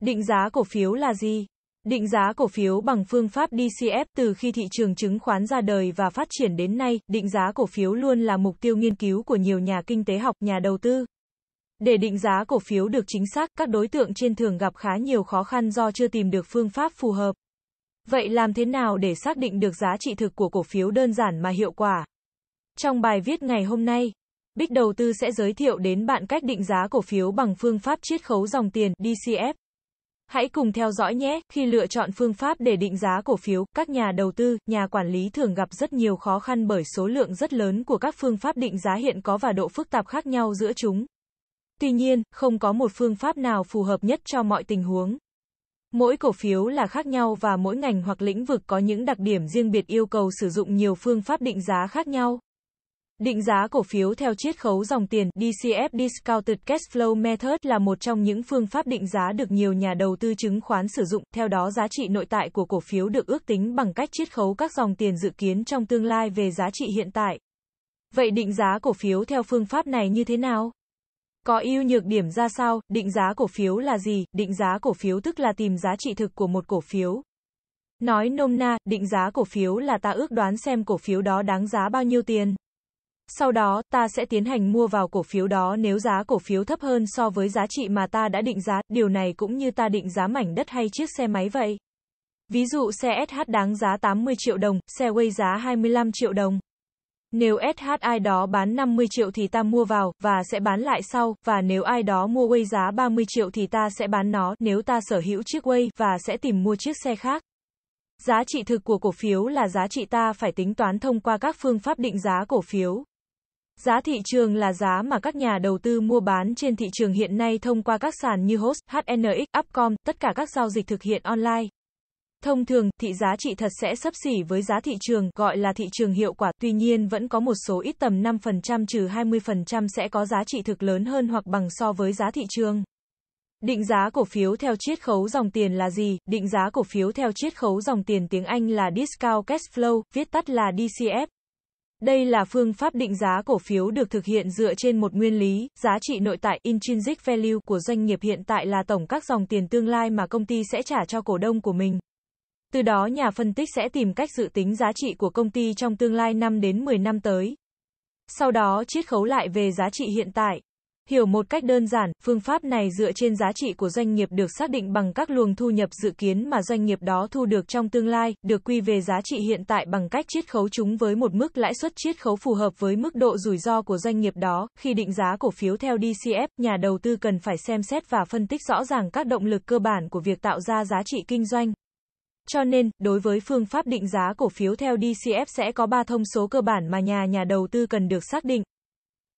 Định giá cổ phiếu là gì? Định giá cổ phiếu bằng phương pháp DCF từ khi thị trường chứng khoán ra đời và phát triển đến nay, định giá cổ phiếu luôn là mục tiêu nghiên cứu của nhiều nhà kinh tế học, nhà đầu tư. Để định giá cổ phiếu được chính xác, các đối tượng trên thường gặp khá nhiều khó khăn do chưa tìm được phương pháp phù hợp. Vậy làm thế nào để xác định được giá trị thực của cổ phiếu đơn giản mà hiệu quả? Trong bài viết ngày hôm nay, Bích Đầu tư sẽ giới thiệu đến bạn cách định giá cổ phiếu bằng phương pháp chiết khấu dòng tiền DCF. Hãy cùng theo dõi nhé, khi lựa chọn phương pháp để định giá cổ phiếu, các nhà đầu tư, nhà quản lý thường gặp rất nhiều khó khăn bởi số lượng rất lớn của các phương pháp định giá hiện có và độ phức tạp khác nhau giữa chúng. Tuy nhiên, không có một phương pháp nào phù hợp nhất cho mọi tình huống. Mỗi cổ phiếu là khác nhau và mỗi ngành hoặc lĩnh vực có những đặc điểm riêng biệt yêu cầu sử dụng nhiều phương pháp định giá khác nhau. Định giá cổ phiếu theo chiết khấu dòng tiền DCF Discounted Cash Flow Method là một trong những phương pháp định giá được nhiều nhà đầu tư chứng khoán sử dụng, theo đó giá trị nội tại của cổ phiếu được ước tính bằng cách chiết khấu các dòng tiền dự kiến trong tương lai về giá trị hiện tại. Vậy định giá cổ phiếu theo phương pháp này như thế nào? Có ưu nhược điểm ra sao? Định giá cổ phiếu là gì? Định giá cổ phiếu tức là tìm giá trị thực của một cổ phiếu. Nói nôm na, định giá cổ phiếu là ta ước đoán xem cổ phiếu đó đáng giá bao nhiêu tiền. Sau đó, ta sẽ tiến hành mua vào cổ phiếu đó nếu giá cổ phiếu thấp hơn so với giá trị mà ta đã định giá, điều này cũng như ta định giá mảnh đất hay chiếc xe máy vậy. Ví dụ xe SH đáng giá 80 triệu đồng, xe Way giá 25 triệu đồng. Nếu SH ai đó bán 50 triệu thì ta mua vào, và sẽ bán lại sau, và nếu ai đó mua Way giá 30 triệu thì ta sẽ bán nó, nếu ta sở hữu chiếc Way, và sẽ tìm mua chiếc xe khác. Giá trị thực của cổ phiếu là giá trị ta phải tính toán thông qua các phương pháp định giá cổ phiếu. Giá thị trường là giá mà các nhà đầu tư mua bán trên thị trường hiện nay thông qua các sàn như Host, HNX, Upcom, tất cả các giao dịch thực hiện online. Thông thường, thị giá trị thật sẽ sấp xỉ với giá thị trường, gọi là thị trường hiệu quả, tuy nhiên vẫn có một số ít tầm 5% trừ 20% sẽ có giá trị thực lớn hơn hoặc bằng so với giá thị trường. Định giá cổ phiếu theo chiết khấu dòng tiền là gì? Định giá cổ phiếu theo chiết khấu dòng tiền tiếng Anh là Discount Cash Flow, viết tắt là DCF. Đây là phương pháp định giá cổ phiếu được thực hiện dựa trên một nguyên lý, giá trị nội tại intrinsic value của doanh nghiệp hiện tại là tổng các dòng tiền tương lai mà công ty sẽ trả cho cổ đông của mình. Từ đó nhà phân tích sẽ tìm cách dự tính giá trị của công ty trong tương lai 5 đến 10 năm tới. Sau đó chiết khấu lại về giá trị hiện tại. Hiểu một cách đơn giản, phương pháp này dựa trên giá trị của doanh nghiệp được xác định bằng các luồng thu nhập dự kiến mà doanh nghiệp đó thu được trong tương lai, được quy về giá trị hiện tại bằng cách chiết khấu chúng với một mức lãi suất chiết khấu phù hợp với mức độ rủi ro của doanh nghiệp đó. Khi định giá cổ phiếu theo DCF, nhà đầu tư cần phải xem xét và phân tích rõ ràng các động lực cơ bản của việc tạo ra giá trị kinh doanh. Cho nên, đối với phương pháp định giá cổ phiếu theo DCF sẽ có 3 thông số cơ bản mà nhà nhà đầu tư cần được xác định.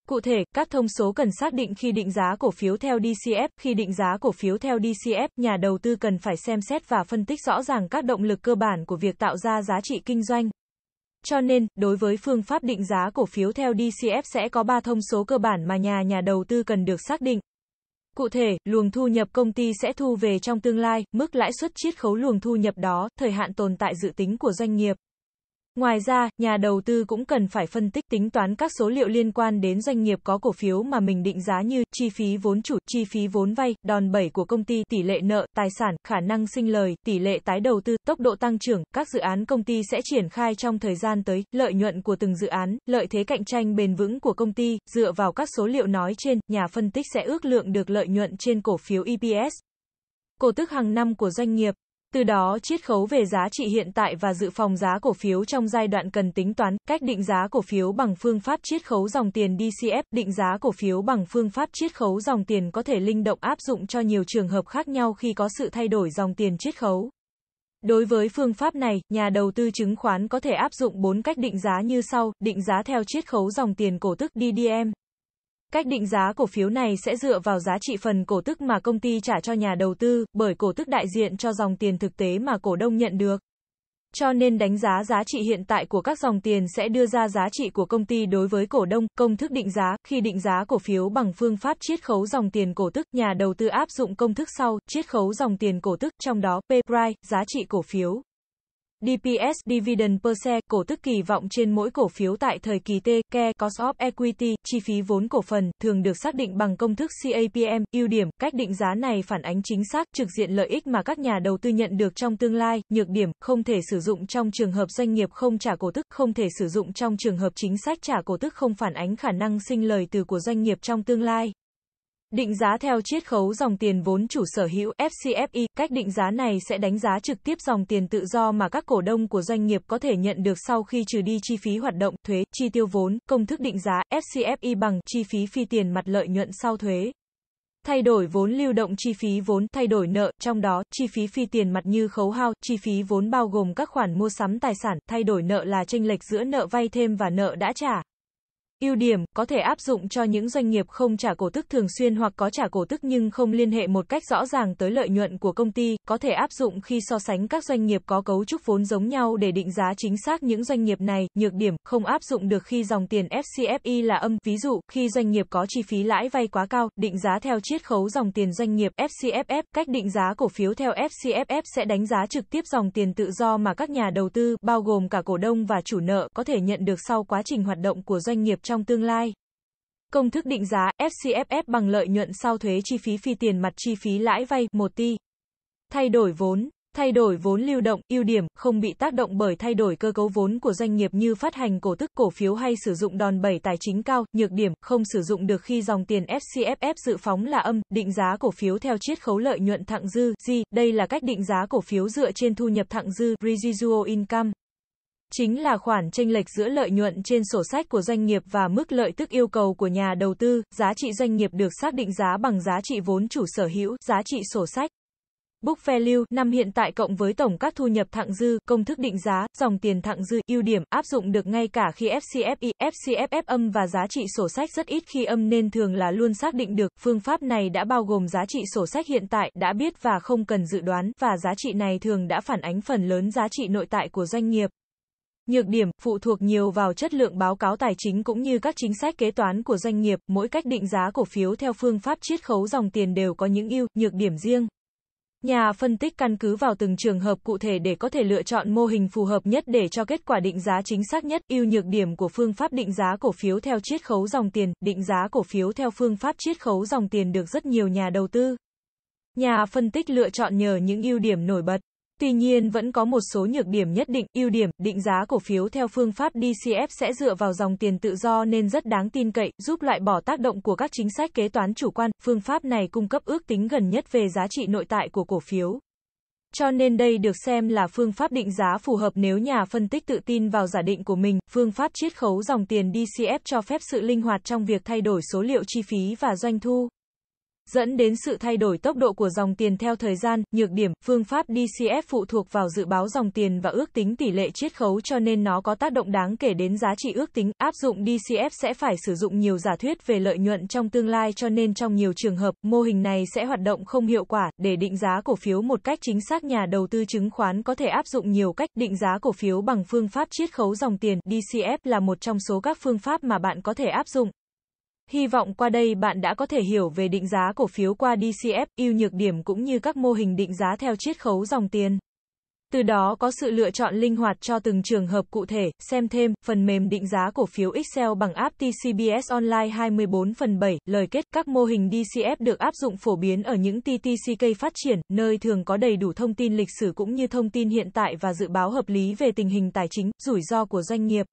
Cụ thể, các thông số cần xác định khi định giá cổ phiếu theo DCF. Khi định giá cổ phiếu theo DCF, nhà đầu tư cần phải xem xét và phân tích rõ ràng các động lực cơ bản của việc tạo ra giá trị kinh doanh. Cho nên, đối với phương pháp định giá cổ phiếu theo DCF sẽ có 3 thông số cơ bản mà nhà nhà đầu tư cần được xác định. Cụ thể, luồng thu nhập công ty sẽ thu về trong tương lai, mức lãi suất chiết khấu luồng thu nhập đó, thời hạn tồn tại dự tính của doanh nghiệp. Ngoài ra, nhà đầu tư cũng cần phải phân tích tính toán các số liệu liên quan đến doanh nghiệp có cổ phiếu mà mình định giá như chi phí vốn chủ, chi phí vốn vay, đòn bẩy của công ty, tỷ lệ nợ, tài sản, khả năng sinh lời, tỷ lệ tái đầu tư, tốc độ tăng trưởng, các dự án công ty sẽ triển khai trong thời gian tới, lợi nhuận của từng dự án, lợi thế cạnh tranh bền vững của công ty, dựa vào các số liệu nói trên, nhà phân tích sẽ ước lượng được lợi nhuận trên cổ phiếu EPS, cổ tức hàng năm của doanh nghiệp. Từ đó chiết khấu về giá trị hiện tại và dự phòng giá cổ phiếu trong giai đoạn cần tính toán, cách định giá cổ phiếu bằng phương pháp chiết khấu dòng tiền DCF, định giá cổ phiếu bằng phương pháp chiết khấu dòng tiền có thể linh động áp dụng cho nhiều trường hợp khác nhau khi có sự thay đổi dòng tiền chiết khấu. Đối với phương pháp này, nhà đầu tư chứng khoán có thể áp dụng 4 cách định giá như sau, định giá theo chiết khấu dòng tiền cổ tức DDM, Cách định giá cổ phiếu này sẽ dựa vào giá trị phần cổ tức mà công ty trả cho nhà đầu tư, bởi cổ tức đại diện cho dòng tiền thực tế mà cổ đông nhận được. Cho nên đánh giá giá trị hiện tại của các dòng tiền sẽ đưa ra giá trị của công ty đối với cổ đông, công thức định giá. Khi định giá cổ phiếu bằng phương pháp chiết khấu dòng tiền cổ tức, nhà đầu tư áp dụng công thức sau, chiết khấu dòng tiền cổ tức, trong đó P price, giá trị cổ phiếu, DPS Dividend Per Share, cổ tức kỳ vọng trên mỗi cổ phiếu tại thời kỳ T, KE, Cost of Equity, chi phí vốn cổ phần, thường được xác định bằng công thức CAPM, ưu điểm, cách định giá này phản ánh chính xác, trực diện lợi ích mà các nhà đầu tư nhận được trong tương lai, nhược điểm, không thể sử dụng trong trường hợp doanh nghiệp không trả cổ tức, không thể sử dụng trong trường hợp chính sách trả cổ tức không phản ánh khả năng sinh lời từ của doanh nghiệp trong tương lai. Định giá theo chiết khấu dòng tiền vốn chủ sở hữu FCFI, cách định giá này sẽ đánh giá trực tiếp dòng tiền tự do mà các cổ đông của doanh nghiệp có thể nhận được sau khi trừ đi chi phí hoạt động, thuế, chi tiêu vốn, công thức định giá FCFI bằng chi phí phi tiền mặt lợi nhuận sau thuế. Thay đổi vốn lưu động chi phí vốn, thay đổi nợ, trong đó, chi phí phi tiền mặt như khấu hao, chi phí vốn bao gồm các khoản mua sắm tài sản, thay đổi nợ là chênh lệch giữa nợ vay thêm và nợ đã trả. Ưu điểm, có thể áp dụng cho những doanh nghiệp không trả cổ tức thường xuyên hoặc có trả cổ tức nhưng không liên hệ một cách rõ ràng tới lợi nhuận của công ty, có thể áp dụng khi so sánh các doanh nghiệp có cấu trúc vốn giống nhau để định giá chính xác những doanh nghiệp này. Nhược điểm, không áp dụng được khi dòng tiền FCFI là âm, ví dụ, khi doanh nghiệp có chi phí lãi vay quá cao, định giá theo chiết khấu dòng tiền doanh nghiệp FCFF, cách định giá cổ phiếu theo FCFF sẽ đánh giá trực tiếp dòng tiền tự do mà các nhà đầu tư, bao gồm cả cổ đông và chủ nợ, có thể nhận được sau quá trình hoạt động của doanh nghiệp trong trong tương lai. Công thức định giá FCFF bằng lợi nhuận sau thuế chi phí phi tiền mặt chi phí lãi vay 1 tỷ. Thay đổi vốn Thay đổi vốn lưu động, ưu điểm, không bị tác động bởi thay đổi cơ cấu vốn của doanh nghiệp như phát hành cổ tức, cổ phiếu hay sử dụng đòn bẩy tài chính cao, nhược điểm, không sử dụng được khi dòng tiền FCFF dự phóng là âm, định giá cổ phiếu theo chiết khấu lợi nhuận thặng dư, gì, đây là cách định giá cổ phiếu dựa trên thu nhập thặng dư, residual income chính là khoản tranh lệch giữa lợi nhuận trên sổ sách của doanh nghiệp và mức lợi tức yêu cầu của nhà đầu tư, giá trị doanh nghiệp được xác định giá bằng giá trị vốn chủ sở hữu, giá trị sổ sách. Book value năm hiện tại cộng với tổng các thu nhập thặng dư, công thức định giá, dòng tiền thặng dư, ưu điểm áp dụng được ngay cả khi FCFI, FCFF âm và giá trị sổ sách rất ít khi âm nên thường là luôn xác định được. Phương pháp này đã bao gồm giá trị sổ sách hiện tại đã biết và không cần dự đoán và giá trị này thường đã phản ánh phần lớn giá trị nội tại của doanh nghiệp. Nhược điểm, phụ thuộc nhiều vào chất lượng báo cáo tài chính cũng như các chính sách kế toán của doanh nghiệp, mỗi cách định giá cổ phiếu theo phương pháp chiết khấu dòng tiền đều có những ưu, nhược điểm riêng. Nhà phân tích căn cứ vào từng trường hợp cụ thể để có thể lựa chọn mô hình phù hợp nhất để cho kết quả định giá chính xác nhất. Ưu nhược điểm của phương pháp định giá cổ phiếu theo chiết khấu dòng tiền, định giá cổ phiếu theo phương pháp chiết khấu dòng tiền được rất nhiều nhà đầu tư. Nhà phân tích lựa chọn nhờ những ưu điểm nổi bật. Tuy nhiên vẫn có một số nhược điểm nhất định, ưu điểm, định giá cổ phiếu theo phương pháp DCF sẽ dựa vào dòng tiền tự do nên rất đáng tin cậy, giúp loại bỏ tác động của các chính sách kế toán chủ quan, phương pháp này cung cấp ước tính gần nhất về giá trị nội tại của cổ phiếu. Cho nên đây được xem là phương pháp định giá phù hợp nếu nhà phân tích tự tin vào giả định của mình, phương pháp chiết khấu dòng tiền DCF cho phép sự linh hoạt trong việc thay đổi số liệu chi phí và doanh thu dẫn đến sự thay đổi tốc độ của dòng tiền theo thời gian, nhược điểm, phương pháp DCF phụ thuộc vào dự báo dòng tiền và ước tính tỷ lệ chiết khấu cho nên nó có tác động đáng kể đến giá trị ước tính, áp dụng DCF sẽ phải sử dụng nhiều giả thuyết về lợi nhuận trong tương lai cho nên trong nhiều trường hợp, mô hình này sẽ hoạt động không hiệu quả, để định giá cổ phiếu một cách chính xác nhà đầu tư chứng khoán có thể áp dụng nhiều cách định giá cổ phiếu bằng phương pháp chiết khấu dòng tiền, DCF là một trong số các phương pháp mà bạn có thể áp dụng. Hy vọng qua đây bạn đã có thể hiểu về định giá cổ phiếu qua DCF, ưu nhược điểm cũng như các mô hình định giá theo chiết khấu dòng tiền. Từ đó có sự lựa chọn linh hoạt cho từng trường hợp cụ thể. Xem thêm, phần mềm định giá cổ phiếu Excel bằng app TCBS Online 24 phần 7, lời kết, các mô hình DCF được áp dụng phổ biến ở những TTCK phát triển, nơi thường có đầy đủ thông tin lịch sử cũng như thông tin hiện tại và dự báo hợp lý về tình hình tài chính, rủi ro của doanh nghiệp.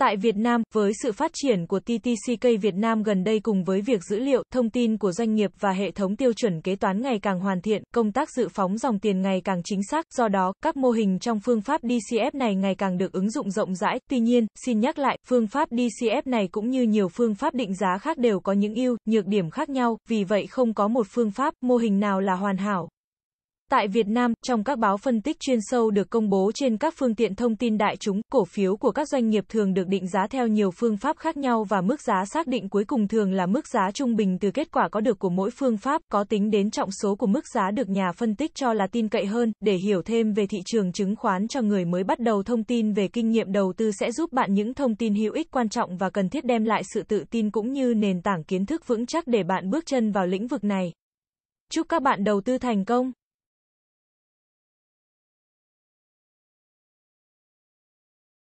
Tại Việt Nam, với sự phát triển của TTCK Việt Nam gần đây cùng với việc dữ liệu, thông tin của doanh nghiệp và hệ thống tiêu chuẩn kế toán ngày càng hoàn thiện, công tác dự phóng dòng tiền ngày càng chính xác, do đó, các mô hình trong phương pháp DCF này ngày càng được ứng dụng rộng rãi. Tuy nhiên, xin nhắc lại, phương pháp DCF này cũng như nhiều phương pháp định giá khác đều có những ưu, nhược điểm khác nhau, vì vậy không có một phương pháp, mô hình nào là hoàn hảo, Tại Việt Nam, trong các báo phân tích chuyên sâu được công bố trên các phương tiện thông tin đại chúng, cổ phiếu của các doanh nghiệp thường được định giá theo nhiều phương pháp khác nhau và mức giá xác định cuối cùng thường là mức giá trung bình từ kết quả có được của mỗi phương pháp, có tính đến trọng số của mức giá được nhà phân tích cho là tin cậy hơn. Để hiểu thêm về thị trường chứng khoán cho người mới bắt đầu, thông tin về kinh nghiệm đầu tư sẽ giúp bạn những thông tin hữu ích quan trọng và cần thiết đem lại sự tự tin cũng như nền tảng kiến thức vững chắc để bạn bước chân vào lĩnh vực này. Chúc các bạn đầu tư thành công!